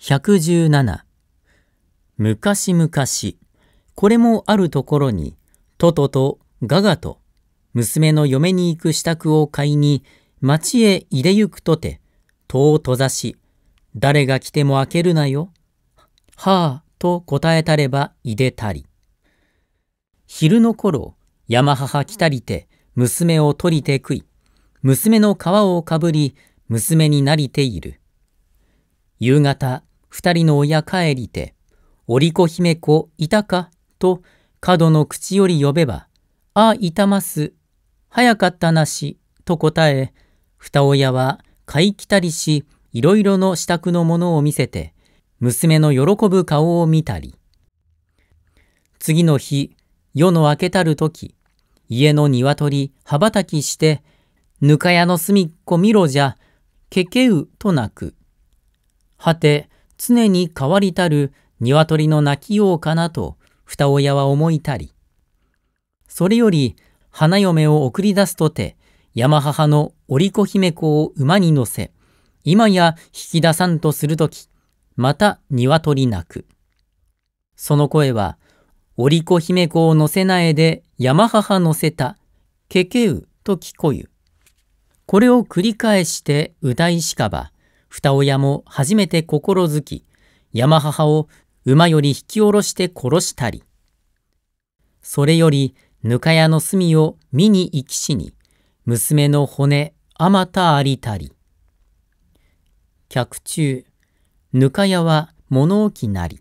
117昔々これもあるところにトトとガガと娘の嫁に行く支度を買いに町へ入れゆくとて戸を閉ざし誰が来ても開けるなよ。はあと答えたればいでたり。昼の頃山母来たりて娘を取りて食い娘の皮をかぶり娘になりている。夕方二人の親帰りて、織子姫子いたかと角の口より呼べば、あ、いたます。早かったなし。と答え、二親は買い来たりし、いろいろの支度のものを見せて、娘の喜ぶ顔を見たり。次の日、夜の明けたる時、家の鶏、羽ばたきして、ぬか屋の隅っこ見ろじゃ、けけうと鳴く。はて、常に変わりたる鶏の鳴きようかなと二親は思いたり。それより花嫁を送り出すとて、山母の織子姫子を馬に乗せ、今や引き出さんとするとき、また鶏鳴く。その声は、織子姫子を乗せないで山母乗せた、けけうと聞こゆ。これを繰り返して歌いしかば、二親も初めて心づき、山母を馬より引き下ろして殺したり、それよりぬか屋の隅を見に行きしに、娘の骨あまたありたり。客中、ぬか屋は物置なり。